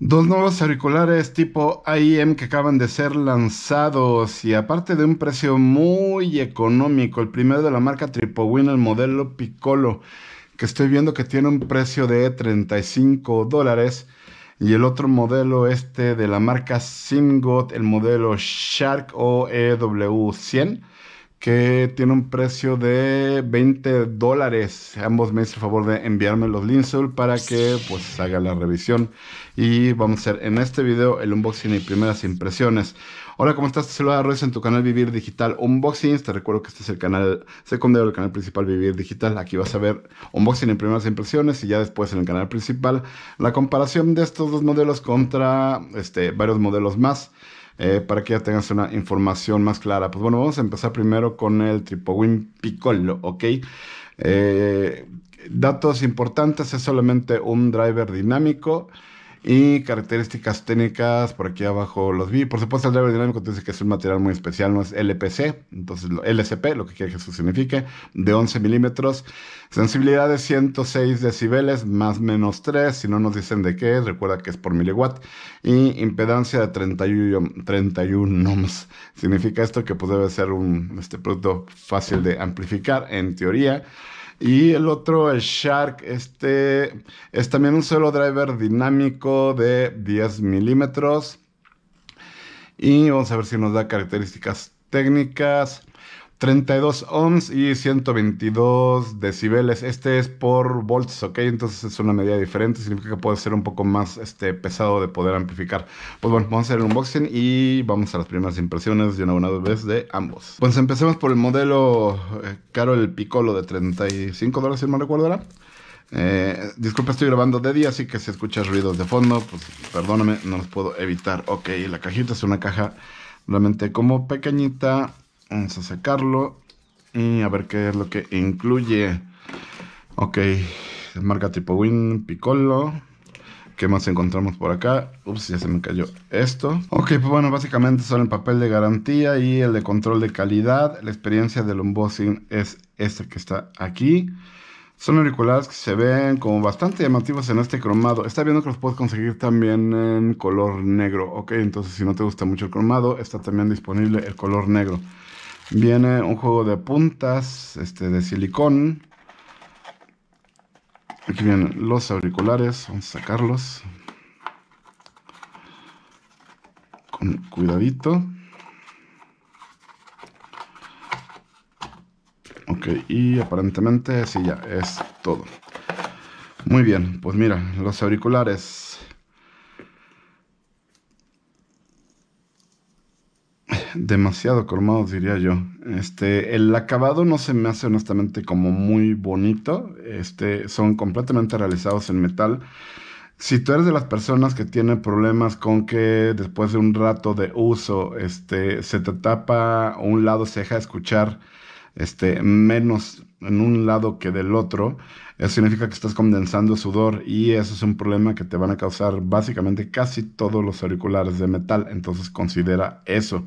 Dos nuevos auriculares tipo IEM que acaban de ser lanzados y aparte de un precio muy económico, el primero de la marca Tripowin, el modelo Piccolo, que estoy viendo que tiene un precio de 35 dólares y el otro modelo este de la marca Simgot, el modelo Shark OEW100, que tiene un precio de 20 dólares. Ambos me hicieron favor de enviarme los para que pues haga la revisión. Y vamos a hacer en este video el unboxing y primeras impresiones. Hola, ¿cómo estás? Te saluda Royce en tu canal Vivir Digital Unboxing Te recuerdo que este es el canal secundario del canal principal Vivir Digital. Aquí vas a ver unboxing y primeras impresiones y ya después en el canal principal la comparación de estos dos modelos contra este, varios modelos más. Eh, para que ya tengas una información más clara. Pues bueno, vamos a empezar primero con el Tripowin Piccolo, ¿ok? Eh, datos importantes, es solamente un driver dinámico. Y características técnicas, por aquí abajo los vi. Por supuesto, el driver dinámico dice que es un material muy especial, no es LPC, entonces LCP, lo que quiere que eso signifique, de 11 milímetros. Sensibilidad de 106 decibeles, más menos 3. Si no nos dicen de qué recuerda que es por miliwatt. Y impedancia de 31, 31 ohms. Significa esto que pues debe ser un este producto fácil de amplificar, en teoría. Y el otro, el Shark, este es también un solo driver dinámico de 10 milímetros. Y vamos a ver si nos da características técnicas. 32 ohms y 122 decibeles. Este es por volts, ¿ok? Entonces es una medida diferente. Significa que puede ser un poco más este, pesado de poder amplificar. Pues bueno, vamos a hacer el unboxing y vamos a las primeras impresiones de una dos vez de ambos. Pues empecemos por el modelo eh, caro, el Piccolo de 35 dólares, si no recuerdo ahora. Eh, disculpa, estoy grabando de día, así que si escuchas ruidos de fondo, pues perdóname, no los puedo evitar. Ok, la cajita es una caja realmente como pequeñita Vamos a sacarlo y a ver qué es lo que incluye. Ok, marca tipo Win, Piccolo. ¿Qué más encontramos por acá? Ups, ya se me cayó esto. Ok, pues bueno, básicamente son el papel de garantía y el de control de calidad. La experiencia del unboxing es este que está aquí. Son auriculares que se ven como bastante llamativos en este cromado. Está viendo que los puedes conseguir también en color negro. Ok, entonces si no te gusta mucho el cromado, está también disponible el color negro. Viene un juego de puntas este, de silicón. Aquí vienen los auriculares. Vamos a sacarlos. Con cuidadito. Ok, y aparentemente sí, ya es todo. Muy bien, pues mira, los auriculares demasiado cromados diría yo. Este, el acabado no se me hace honestamente como muy bonito. Este, son completamente realizados en metal. Si tú eres de las personas que tienen problemas con que después de un rato de uso, este, se te tapa un lado, se deja escuchar este, menos en un lado que del otro, eso significa que estás condensando sudor y eso es un problema que te van a causar básicamente casi todos los auriculares de metal. Entonces considera eso.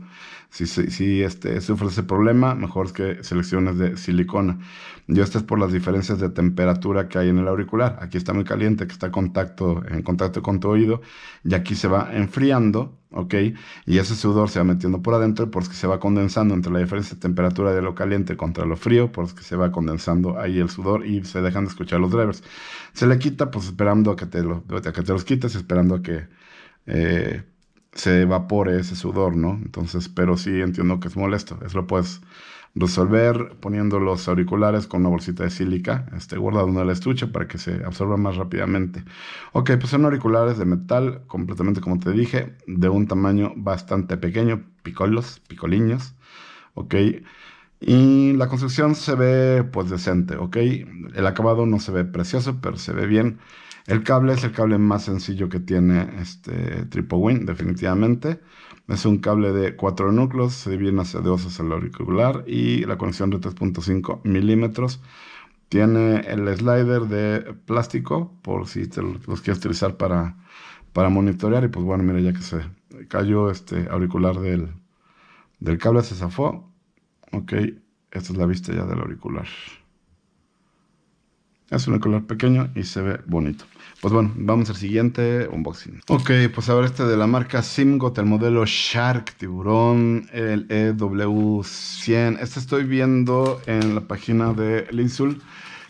Si, este, sufres ese problema, mejor es que selecciones de silicona. Y esto es por las diferencias de temperatura que hay en el auricular. Aquí está muy caliente, que está contacto, en contacto con tu oído, y aquí se va enfriando ¿ok? Y ese sudor se va metiendo por adentro, por se va condensando entre la diferencia de temperatura de lo caliente contra lo frío, por eso se va condensando ahí el sudor y se dejan de escuchar los drivers. Se le quita, pues esperando a que te, lo, te los quites, esperando a que eh, se evapore ese sudor, ¿no? Entonces, pero sí entiendo que es molesto, eso lo puedes resolver poniendo los auriculares con una bolsita de sílica, este, guardando en el estuche para que se absorba más rápidamente. Ok, pues son auriculares de metal, completamente como te dije, de un tamaño bastante pequeño, picolos, picoliños, ok. Y la construcción se ve pues decente, ok. El acabado no se ve precioso, pero se ve bien. El cable es el cable más sencillo que tiene este Win, definitivamente. Es un cable de cuatro núcleos, se divide hacia dos hacia el auricular y la conexión de 3.5 milímetros. Tiene el slider de plástico por si los quieres utilizar para, para monitorear. Y pues bueno, mira, ya que se cayó este auricular del, del cable, se zafó. Ok, esta es la vista ya del auricular. Es un color pequeño y se ve bonito. Pues bueno, vamos al siguiente unboxing. Ok, pues a ver este de la marca Simgot, el modelo Shark Tiburón, el EW100. Este estoy viendo en la página de Linsul,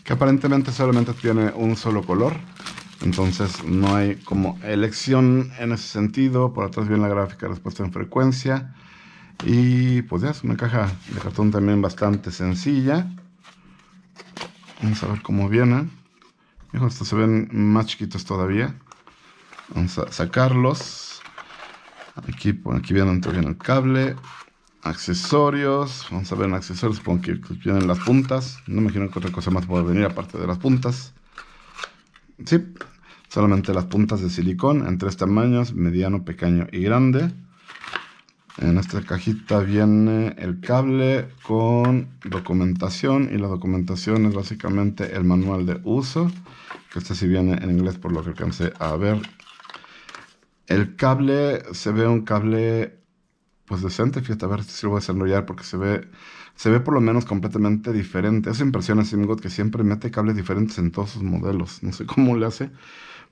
que aparentemente solamente tiene un solo color. Entonces no hay como elección en ese sentido. Por atrás viene la gráfica respuesta en frecuencia. Y pues ya es una caja de cartón también bastante sencilla. Vamos a ver cómo vienen. estos se ven más chiquitos todavía. Vamos a sacarlos. Aquí, aquí vienen los el cable. Accesorios. Vamos a ver en accesorios. Supongo que vienen las puntas. No me imagino que otra cosa más puede venir aparte de las puntas. Sí. Solamente las puntas de silicón en tres tamaños. Mediano, pequeño y grande. En esta cajita viene el cable con documentación y la documentación es básicamente el manual de uso, que este sí viene en inglés por lo que alcancé a ver. El cable se ve un cable pues decente, fíjate, a ver si lo voy a desenrollar porque se ve, se ve por lo menos completamente diferente. Esa impresión es Simgot que siempre mete cables diferentes en todos sus modelos. No sé cómo le hace,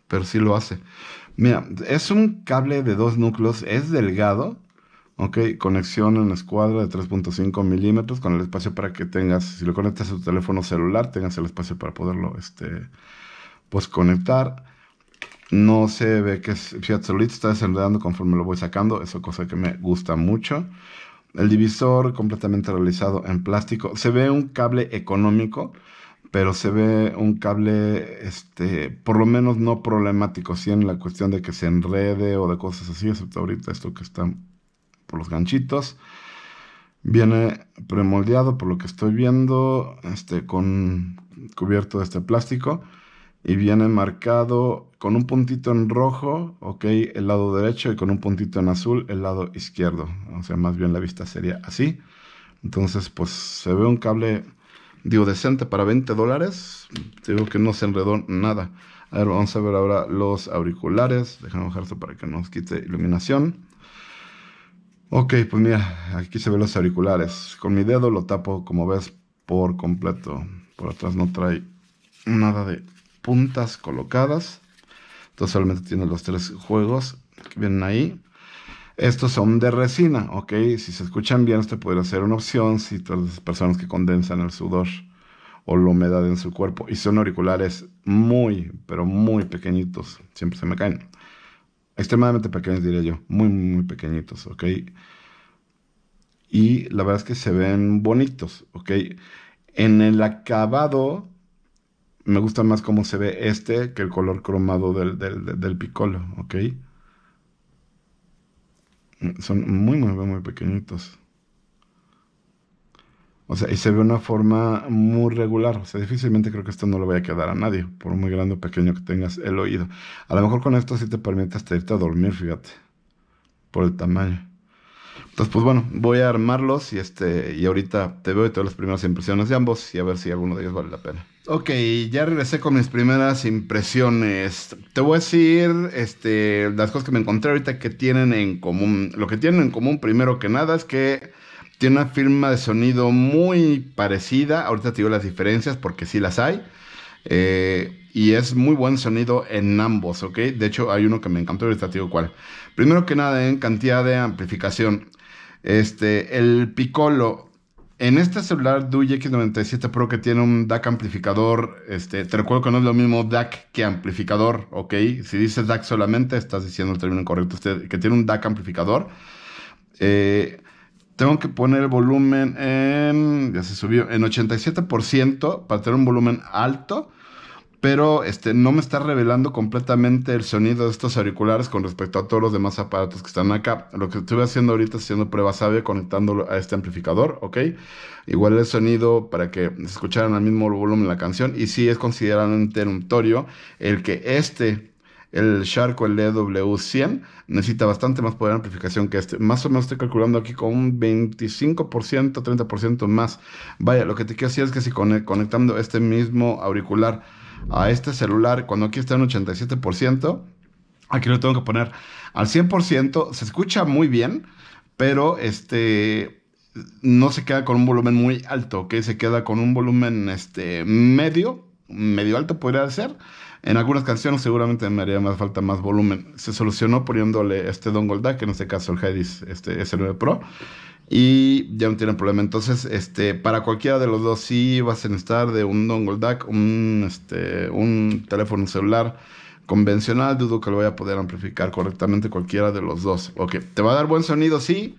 pero sí lo hace. Mira, es un cable de dos núcleos, es delgado, Ok, conexión en la escuadra de 3.5 milímetros con el espacio para que tengas, si lo conectas a tu teléfono celular, tengas el espacio para poderlo este, pues, conectar. No se ve que Fiat Solid está desenredando conforme lo voy sacando, eso cosa que me gusta mucho. El divisor completamente realizado en plástico. Se ve un cable económico, pero se ve un cable, este, por lo menos no problemático, si en la cuestión de que se enrede o de cosas así, excepto ahorita esto que está por los ganchitos. Viene premoldeado, por lo que estoy viendo, este, con cubierto de este plástico. Y viene marcado con un puntito en rojo, ok, el lado derecho, y con un puntito en azul, el lado izquierdo. O sea, más bien la vista sería así. Entonces, pues se ve un cable, digo, decente para 20 dólares. Digo que no se enredó nada. A ver, vamos a ver ahora los auriculares. Déjame esto para que nos quite iluminación. Ok, pues mira, aquí se ven los auriculares. Con mi dedo lo tapo, como ves, por completo. Por atrás no trae nada de puntas colocadas. Entonces solamente tiene los tres juegos que vienen ahí. Estos son de resina, ok. Si se escuchan bien, esto podría ser una opción si todas las personas que condensan el sudor o la humedad en su cuerpo. Y son auriculares muy, pero muy pequeñitos. Siempre se me caen extremadamente pequeños, diría yo, muy, muy pequeñitos, ¿ok? Y la verdad es que se ven bonitos, ¿ok? En el acabado, me gusta más cómo se ve este que el color cromado del, del, picolo, ¿ok? Mm, son muy, muy, muy pequeñitos. O sea, y se ve una forma muy regular. O sea, difícilmente creo que esto no lo vaya a quedar a nadie, por muy grande o pequeño que tengas el oído. A lo mejor con esto sí te permite hasta irte a dormir, fíjate, por el tamaño. Entonces, pues bueno, voy a armarlos y este y ahorita te veo y te las primeras impresiones de ambos y a ver si alguno de ellos vale la pena. Ok, ya regresé con mis primeras impresiones. Te voy a decir este, las cosas que me encontré ahorita que tienen en común. Lo que tienen en común, primero que nada, es que tiene una firma de sonido muy parecida. Ahorita te digo las diferencias porque sí las hay. Eh, y es muy buen sonido en ambos, ¿ok? De hecho, hay uno que me encantó, ahorita te digo cuál. Primero que nada, en cantidad de amplificación. Este, el Piccolo. En este celular DUI X97 Pro que tiene un DAC amplificador, este, te recuerdo que no es lo mismo DAC que amplificador, ¿ok? Si dices DAC solamente, estás diciendo el término incorrecto. Este, que tiene un DAC amplificador. Eh, tengo que poner el volumen en, ya se subió, en 87% para tener un volumen alto, pero este, no me está revelando completamente el sonido de estos auriculares con respecto a todos los demás aparatos que están acá. Lo que estuve haciendo ahorita es haciendo pruebas sabe conectándolo a este amplificador, ¿ok? Igual el sonido para que se escucharan al mismo volumen la canción y sí es considerablemente interruptorio el que este el Shark o el EW100 necesita bastante más poder de amplificación que este. Más o menos estoy calculando aquí con un 25%, 30% más. Vaya, lo que te quiero decir es que si conectando este mismo auricular a este celular, cuando aquí está en 87%, aquí lo tengo que poner al 100%. Se escucha muy bien, pero este no se queda con un volumen muy alto, que se queda con un volumen este, medio, medio alto podría ser, en algunas canciones seguramente me haría más falta más volumen. Se solucionó poniéndole este dongle DAC, en este caso el Hedis este, S9 Pro. Y ya no tienen problema. Entonces, este, para cualquiera de los dos, sí vas a necesitar de un dongle DAC, un, este, un teléfono celular convencional. Dudo que lo vaya a poder amplificar correctamente cualquiera de los dos. Ok, ¿te va a dar buen sonido? Sí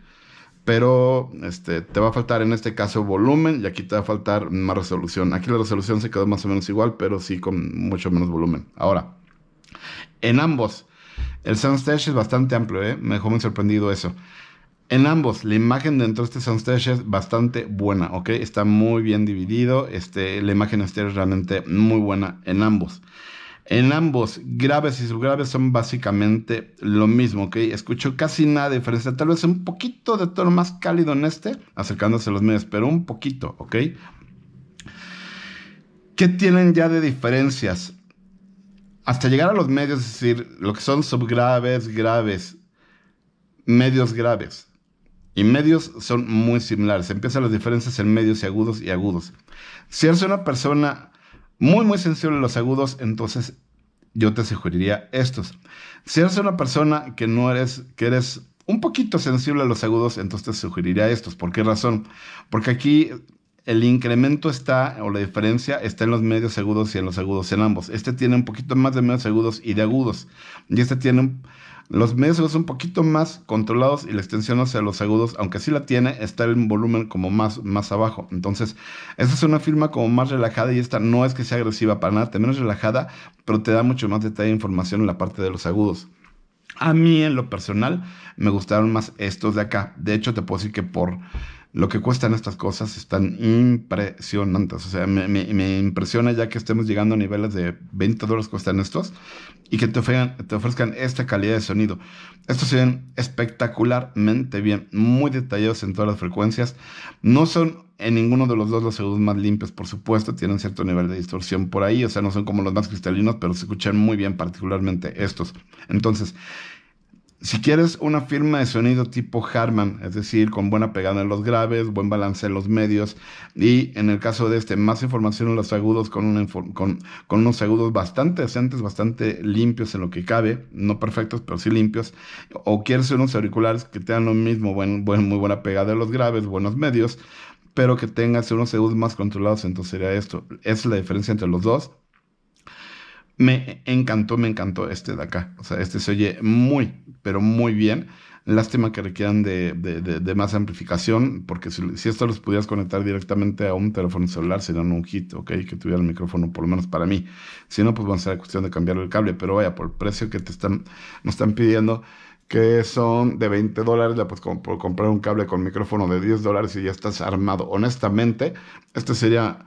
pero este, te va a faltar en este caso volumen y aquí te va a faltar más resolución. Aquí la resolución se quedó más o menos igual, pero sí con mucho menos volumen. Ahora, en ambos, el soundstage es bastante amplio, ¿eh? me dejó muy sorprendido eso. En ambos, la imagen dentro de este soundstage es bastante buena, ¿ok? Está muy bien dividido, este, la imagen exterior es realmente muy buena en ambos. En ambos, graves y subgraves son básicamente lo mismo, ¿ok? Escucho casi nada de diferencia, tal vez un poquito de tono más cálido en este, acercándose a los medios, pero un poquito, ¿ok? ¿Qué tienen ya de diferencias? Hasta llegar a los medios, es decir, lo que son subgraves, graves, medios graves. Y medios son muy similares. Empiezan las diferencias en medios y agudos y agudos. Si eres una persona muy, muy sensible a los agudos, entonces yo te sugeriría estos. Si eres una persona que no eres, que eres un poquito sensible a los agudos, entonces te sugeriría estos. ¿Por qué razón? Porque aquí el incremento está, o la diferencia está en los medios agudos y en los agudos en ambos. Este tiene un poquito más de medios agudos y de agudos. Y este tiene un los medios son un poquito más controlados y la extensión hacia los agudos, aunque sí la tiene, está en volumen como más, más abajo. Entonces, esta es una firma como más relajada y esta no es que sea agresiva para nada, también es relajada, pero te da mucho más detalle e información en la parte de los agudos. A mí, en lo personal, me gustaron más estos de acá. De hecho, te puedo decir que por lo que cuestan estas cosas están impresionantes. O sea, me, impresiona ya que estemos llegando a niveles de 20 dólares cuestan estos y que te ofrezcan, te ofrezcan esta calidad de sonido. Estos se ven espectacularmente bien, muy detallados en todas las frecuencias. No son en ninguno de los dos los segundos más limpios, por supuesto, tienen cierto nivel de distorsión por ahí, o sea, no son como los más cristalinos, pero se escuchan muy bien, particularmente estos. Entonces, si quieres una firma de sonido tipo Harman, es decir, con buena pegada en los graves, buen balance en los medios y en el caso de este, más información en los agudos con, con, unos agudos bastante decentes, bastante limpios en lo que cabe, no perfectos, pero sí limpios, o quieres unos auriculares que tengan lo mismo, muy buena pegada en los graves, buenos medios, pero que tengas unos agudos más controlados, entonces sería esto. es la diferencia entre los dos me encantó, me encantó este de acá. O sea, este se oye muy, pero muy bien. Lástima que requieran de, más amplificación, porque si, esto los pudieras conectar directamente a un teléfono celular, serían un hit, ¿ok? Que tuviera el micrófono, por lo menos para mí. Si no, pues va a ser cuestión de cambiar el cable, pero vaya, por el precio que te están, nos están pidiendo, que son de 20 dólares, pues por comprar un cable con micrófono de 10 dólares y ya estás armado. Honestamente, este sería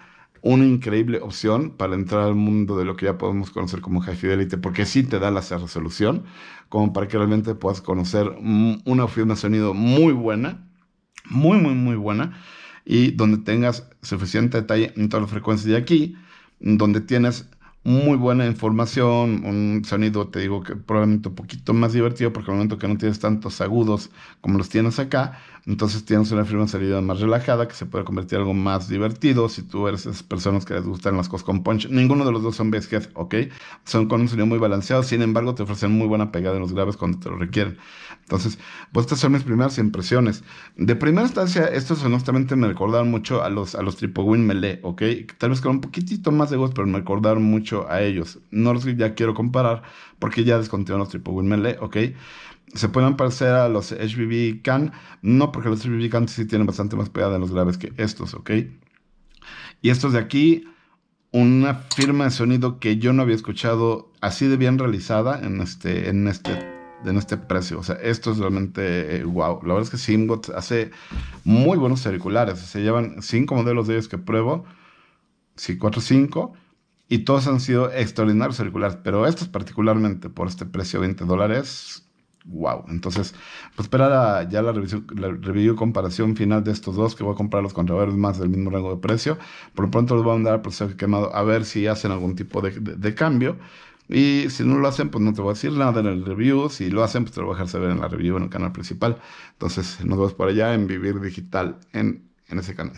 una increíble opción para entrar al mundo de lo que ya podemos conocer como High Fidelity, porque sí te da la resolución, como para que realmente puedas conocer una firma de sonido muy buena, muy, muy, muy buena, y donde tengas suficiente detalle en todas las frecuencias de aquí, donde tienes muy buena información, un sonido, te digo, que probablemente un poquito más divertido, porque al momento que no tienes tantos agudos como los tienes acá, entonces tienes una firma salida más relajada que se puede convertir en algo más divertido si tú eres esas personas que les gustan las cosas con punch. Ninguno de los dos son bestias ¿ok? Son con un sonido muy balanceado, sin embargo, te ofrecen muy buena pegada en los graves cuando te lo requieren. Entonces, pues estas son mis primeras impresiones. De primera instancia, estos honestamente me recordaron mucho a los, a los Triple Win Melee, ¿ok? Tal vez con un poquitito más de voz, pero me recordaron mucho a ellos. No que ya quiero comparar porque ya descontinuaron los Triple Win Melee, ¿ok? ¿Se pueden parecer a los HBB Can? No, porque los HBB Can sí tienen bastante más pegada En los graves que estos, ¿ok? Y estos de aquí, una firma de sonido que yo no había escuchado así de bien realizada en este, en este en este precio. O sea, esto es realmente wow. Eh, La verdad es que simbot hace muy buenos auriculares. Se llevan cinco modelos de ellos que pruebo. 4 cuatro, cinco. Y todos han sido extraordinarios auriculares, pero estos particularmente por este precio de 20 dólares, wow. Entonces, pues espera ya la revisión, la comparación final de estos dos, que voy a comprar los reverbers más del mismo rango de precio. Por lo pronto los voy a mandar al proceso quemado a ver si hacen algún tipo de, cambio. Y si no lo hacen, pues no te voy a decir nada en el review. Si lo hacen, pues te lo voy a dejar saber en la review en el canal principal. Entonces, nos vemos por allá en Vivir Digital en, en ese canal.